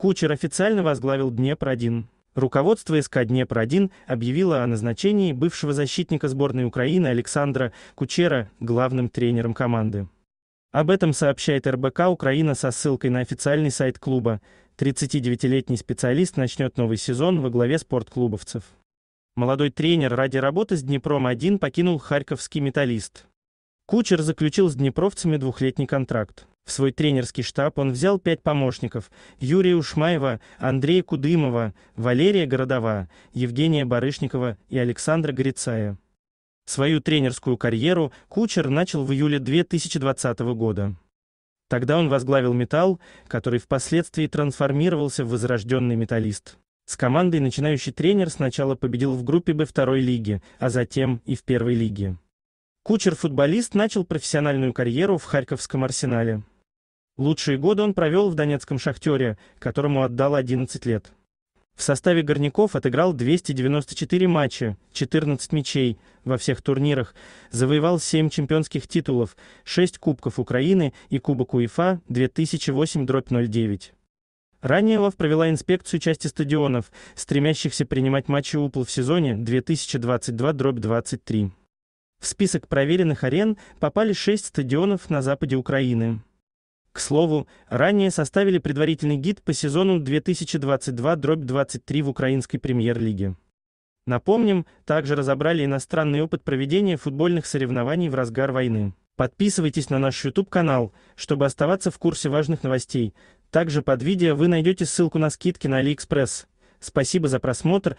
Кучер официально возглавил Днепр-1. Руководство СК «Днепр-1» объявило о назначении бывшего защитника сборной Украины Александра Кучера главным тренером команды. Об этом сообщает РБК «Украина» со ссылкой на официальный сайт клуба. 39-летний специалист начнет новый сезон во главе спортклубовцев. Молодой тренер ради работы с «Днепром-1» покинул харьковский «Металлист». Кучер заключил с днепровцами двухлетний контракт. В свой тренерский штаб он взял пять помощников – Юрия Ушмаева, Андрея Кудымова, Валерия Городова, Евгения Барышникова и Александра Грицая. Свою тренерскую карьеру Кучер начал в июле 2020 года. Тогда он возглавил «Металл», который впоследствии трансформировался в возрожденный «Металлист». С командой начинающий тренер сначала победил в группе Б второй лиги, а затем и в первой лиге. Кучер-футболист начал профессиональную карьеру в Харьковском «Арсенале». Лучшие годы он провел в донецком «Шахтере», которому отдал 11 лет. В составе горняков отыграл 294 матча, 14 мячей во всех турнирах, завоевал 7 чемпионских титулов, 6 Кубков Украины и Кубок УЕФА 2008-09. Ранее ЛАВ провела инспекцию части стадионов, стремящихся принимать матчи УПЛ в сезоне 2022-23. В список проверенных арен попали 6 стадионов на западе Украины. К слову, ранее составили предварительный гид по сезону 2022-23 в украинской премьер-лиге. Напомним, также разобрали иностранный опыт проведения футбольных соревнований в разгар войны. Подписывайтесь на наш YouTube-канал, чтобы оставаться в курсе важных новостей. Также под видео вы найдете ссылку на скидки на AliExpress. Спасибо за просмотр,